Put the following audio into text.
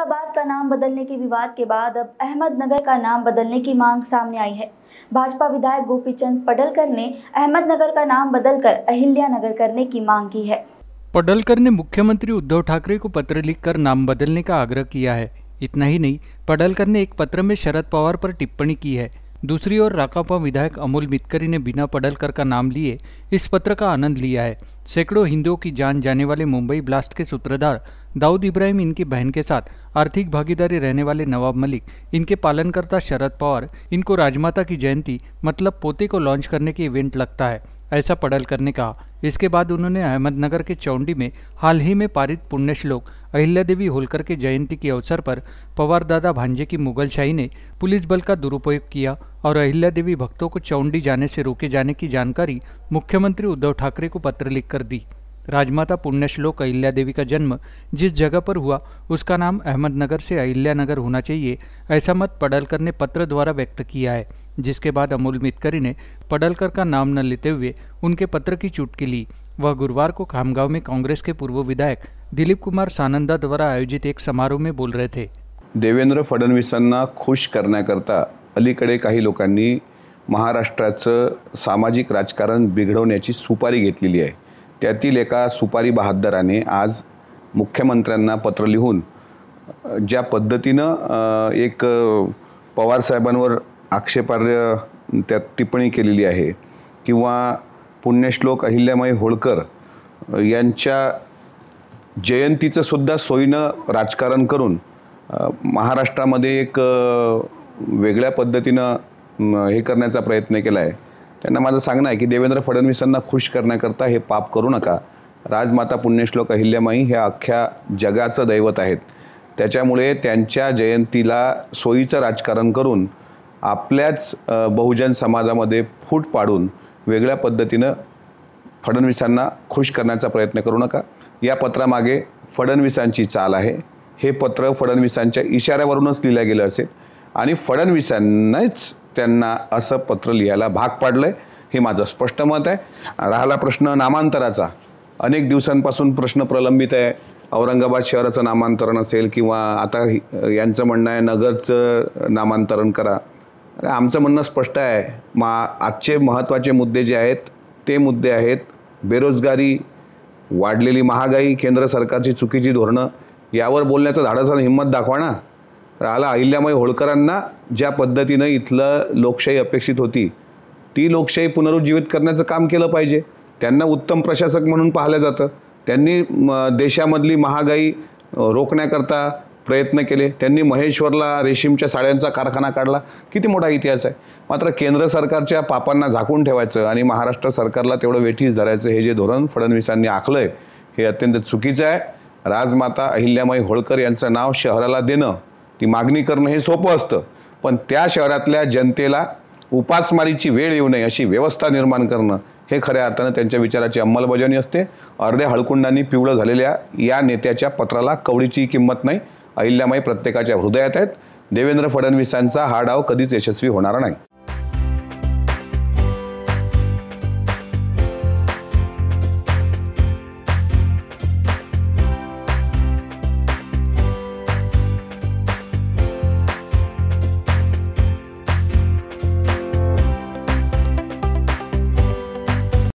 इस्लामाबाद का नाम बदलने के विवाद के बाद अब अहमदनगर का नाम बदलने की मांग सामने आई है भाजपा विधायक गोपीचंद पडलकर ने अहमदनगर का नाम बदलकर अहिल्या नगर करने की मांग की है पडलकर ने मुख्यमंत्री उद्धव ठाकरे को पत्र लिखकर नाम बदलने का आग्रह किया है इतना ही नहीं पडलकर ने एक पत्र में शरद पवार पर टिप्पणी की है दूसरी ओर राकापा विधायक अमोल मितकरी ने बिना पडलकर का नाम लिए इस पत्र का आनंद लिया है सैकड़ों हिंदुओं की जान जाने वाले मुंबई ब्लास्ट के सूत्रधार दाऊद इब्राहिम इनकी बहन के साथ आर्थिक भागीदारी रहने वाले नवाब मलिक इनके पालनकर्ता शरद पवार इनको राजमाता की जयंती मतलब पोते को लॉन्च करने के इवेंट लगता है ऐसा पड़ल करने कहा इसके बाद उन्होंने अहमदनगर के चौंडी में हाल ही में पारित पुण्य श्लोक अहिल्या देवी होलकर के जयंती के अवसर पर पवार दादा भांजे की मुगलशाही ने पुलिस बल का दुरुपयोग किया और अहिल्या देवी भक्तों को चौंडी जाने से रोके जाने की जानकारी मुख्यमंत्री उद्धव ठाकरे को पत्र लिखकर दी राजमाता पुण्यश्लोक अहिल्या देवी का जन्म जिस जगह पर हुआ उसका नाम अहमदनगर से अहिल्या नगर होना चाहिए ऐसा मत पडलकर ने पत्र द्वारा व्यक्त किया है जिसके बाद अमोल मितकरी ने पडलकर का नाम न लेते हुए उनके पत्र की चुटकी ली वह गुरुवार को खामगांव में कांग्रेस के पूर्व विधायक दिलीप कुमार सानंदा द्वारा आयोजित एक समारोह में बोल रहे थे देवेंद्र फडणवीसांना खुश करण्याकरता अलीकडे काही लोकांनी महाराष्ट्राचं सामाजिक राजकारण बिघडवण्याची सुपारी घेतलेली आहे त्यातील एका सुपारी बहादराने आज मुख्यमंत्र्यांना पत्र लिहून ज्या पद्धतीनं एक पवारसाहेबांवर आक्षेपार्ह त्यात टिप्पणी केलेली आहे किंवा पुण्यश्लोक अहिल्यामय होळकर यांच्या जयंतीचं सुद्धा सोयीनं राजकारण करून महाराष्ट्रामध्ये एक वेगळ्या पद्धतीनं हे करण्याचा प्रयत्न केला आहे त्यांना माझं सांगणं आहे की देवेंद्र फडणवीसांना खुश करण्याकरता हे पाप करू नका राजमाता पुण्यश्लोक अहिल्यामाई हे अख्ख्या जगाचं दैवत आहेत त्याच्यामुळे त्यांच्या जयंतीला सोयीचं राजकारण करून आपल्याच बहुजन समाजामध्ये फूट पाडून वेगळ्या पद्धतीनं फडणवीसांना खुश करण्याचा प्रयत्न करू नका या पत्रामागे फडणवीसांची चाल आहे हे पत्र फडणवीसांच्या इशाऱ्यावरूनच लिहिलं गेलं असेल आणि फडणवीसांनाच त्यांना असं पत्र लिहायला भाग पाडलं आहे हे माझं स्पष्ट मत आहे राहिला प्रश्न नामांतराचा अनेक दिवसांपासून प्रश्न प्रलंबित आहे औरंगाबाद शहराचं नामांतरण असेल किंवा आता यांचं म्हणणं आहे नगरचं नामांतरण करा आमचं म्हणणं स्पष्ट आहे मा आजचे महत्त्वाचे मुद्दे जे आहेत ते मुद्दे आहेत बेरोजगारी वाढलेली महागाई केंद्र सरकारची चुकीची धोरणं यावर बोलण्याचं धाडस हिंमत दाखवा ना तर आला अहिल्यामय होळकरांना ज्या पद्धतीनं इथलं लोकशाही अपेक्षित होती ती लोकशाही पुनरुज्जीवित करण्याचं काम केलं पाहिजे त्यांना उत्तम प्रशासक म्हणून पाहिलं जातं त्यांनी देशामधली महागाई रोखण्याकरता प्रयत्न केले त्यांनी महेश्वरला रेशीमच्या साड्यांचा कारखाना काढला किती मोठा इतिहास आहे मात्र केंद्र सरकारच्या पापांना झाकून ठेवायचं आणि महाराष्ट्र सरकारला तेवढं वेठीस धरायचं हे जे धोरण फडणवीसांनी आखलं आहे हे अत्यंत चुकीचं आहे राजमाता अहिल्यामाई होळकर यांचं नाव शहराला देणं ती मागणी करणं हे सोपं असतं पण त्या शहरातल्या जनतेला उपासमारीची वेळ येऊ नये अशी व्यवस्था निर्माण करणं हे खऱ्या अर्थानं त्यांच्या विचाराची अंमलबजावणी असते अर्ध्या हळकुंडांनी पिवळं झालेल्या या नेत्याच्या पत्राला कवडीची किंमत नाही अहिल्यामाई प्रत्येकाच्या हृदयात आहेत देवेंद्र फडणवीसांचा हा डाव कधीच यशस्वी होणार नाही